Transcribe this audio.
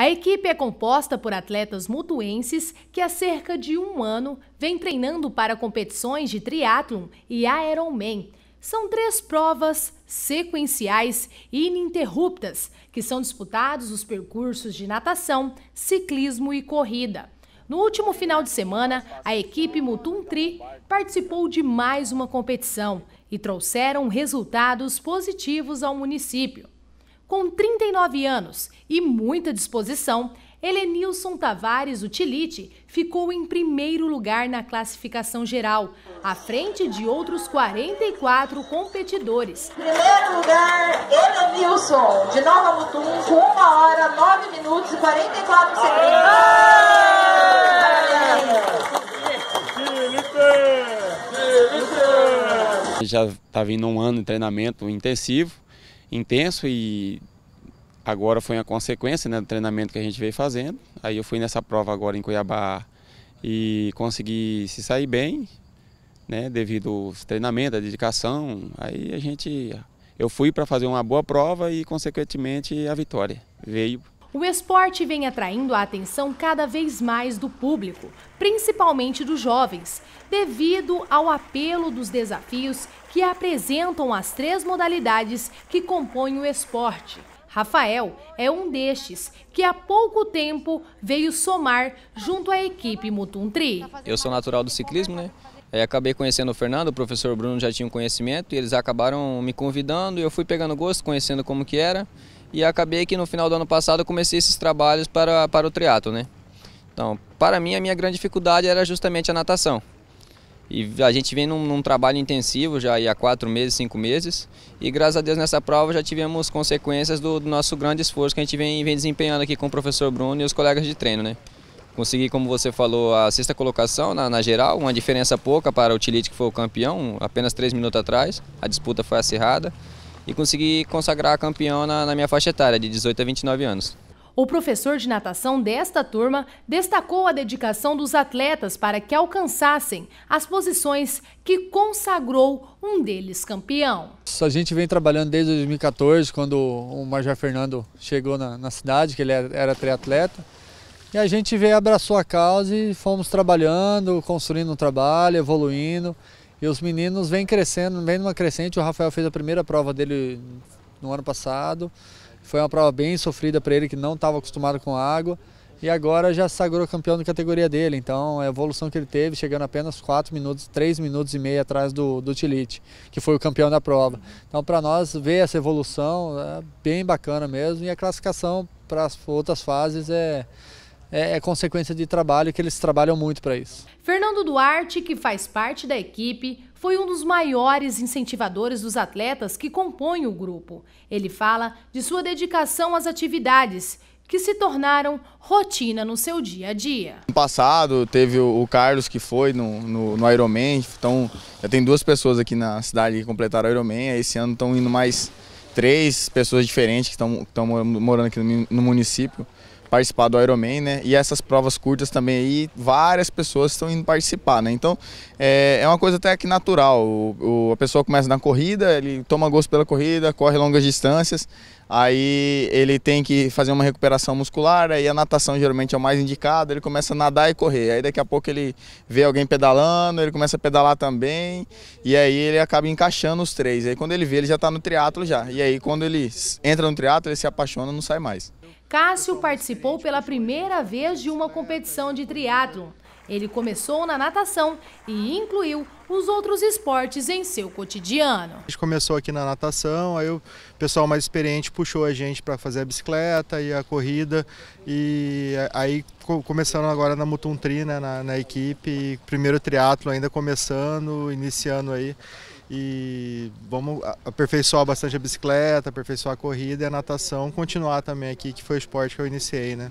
A equipe é composta por atletas mutuenses que há cerca de um ano vem treinando para competições de triatlon e Ironman. São três provas sequenciais e ininterruptas que são disputados os percursos de natação, ciclismo e corrida. No último final de semana, a equipe Mutum Tri participou de mais uma competição e trouxeram resultados positivos ao município. Com 39 anos e muita disposição, Helenilson Tavares, o Tilite, ficou em primeiro lugar na classificação geral, à frente de outros 44 competidores. Primeiro lugar, Helenilson, de Nova Mutum, com 1 hora, 9 minutos e 44 segundos. Já estava tá indo um ano de treinamento intensivo, intenso e agora foi uma consequência né, do treinamento que a gente veio fazendo. Aí eu fui nessa prova agora em Cuiabá e consegui se sair bem, né, devido ao treinamento, a dedicação. Aí a gente, eu fui para fazer uma boa prova e consequentemente a vitória veio. O esporte vem atraindo a atenção cada vez mais do público, principalmente dos jovens, devido ao apelo dos desafios que apresentam as três modalidades que compõem o esporte. Rafael é um destes que há pouco tempo veio somar junto à equipe Mutum Tri. Eu sou natural do ciclismo, né? Aí acabei conhecendo o Fernando, o professor Bruno já tinha um conhecimento e eles acabaram me convidando e eu fui pegando gosto, conhecendo como que era. E acabei que no final do ano passado eu comecei esses trabalhos para, para o triatlo, né? Então, para mim a minha grande dificuldade era justamente a natação. E a gente vem num, num trabalho intensivo já há quatro meses, cinco meses. E graças a Deus nessa prova já tivemos consequências do, do nosso grande esforço que a gente vem, vem, desempenhando aqui com o professor Bruno e os colegas de treino, né? Consegui, como você falou, a sexta colocação na, na geral, uma diferença pouca para o Tilite que foi o campeão apenas três minutos atrás. A disputa foi acirrada e consegui consagrar campeão na, na minha faixa etária de 18 a 29 anos. O professor de natação desta turma destacou a dedicação dos atletas para que alcançassem as posições que consagrou um deles campeão. A gente vem trabalhando desde 2014, quando o Major Fernando chegou na, na cidade, que ele era, era triatleta. E a gente veio, abraçou a causa e fomos trabalhando, construindo um trabalho, evoluindo. E os meninos vêm crescendo, vêm numa crescente. O Rafael fez a primeira prova dele no ano passado. Foi uma prova bem sofrida para ele, que não estava acostumado com água. E agora já sagrou campeão da categoria dele. Então, a evolução que ele teve, chegando apenas 4 minutos, 3 minutos e meio atrás do, do Tilite, que foi o campeão da prova. Então, para nós, ver essa evolução é bem bacana mesmo. E a classificação para as outras fases é, é, é consequência de trabalho que eles trabalham muito para isso. Fernando Duarte, que faz parte da equipe, foi um dos maiores incentivadores dos atletas que compõem o grupo. Ele fala de sua dedicação às atividades que se tornaram rotina no seu dia a dia. No passado teve o Carlos que foi no, no, no Ironman, então já tem duas pessoas aqui na cidade que completaram o Ironman, esse ano estão indo mais três pessoas diferentes que estão morando aqui no, no município participar do Ironman, né? E essas provas curtas também aí, várias pessoas estão indo participar, né? Então é, é uma coisa até que natural. O, o, a pessoa começa na corrida, ele toma gosto pela corrida, corre longas distâncias, aí ele tem que fazer uma recuperação muscular, aí a natação geralmente é o mais indicado, ele começa a nadar e correr. Aí daqui a pouco ele vê alguém pedalando, ele começa a pedalar também, e aí ele acaba encaixando os três. Aí quando ele vê, ele já está no triatlo já. E aí quando ele entra no triatlo, ele se apaixona, e não sai mais. Cássio participou pela primeira vez de uma competição de triatlo. Ele começou na natação e incluiu os outros esportes em seu cotidiano. A gente começou aqui na natação, aí o pessoal mais experiente puxou a gente para fazer a bicicleta e a corrida. E aí começando agora na Mutum Tri, né, na, na equipe, primeiro triatlo ainda começando, iniciando aí e vamos aperfeiçoar bastante a bicicleta, aperfeiçoar a corrida e a natação, continuar também aqui, que foi o esporte que eu iniciei, né?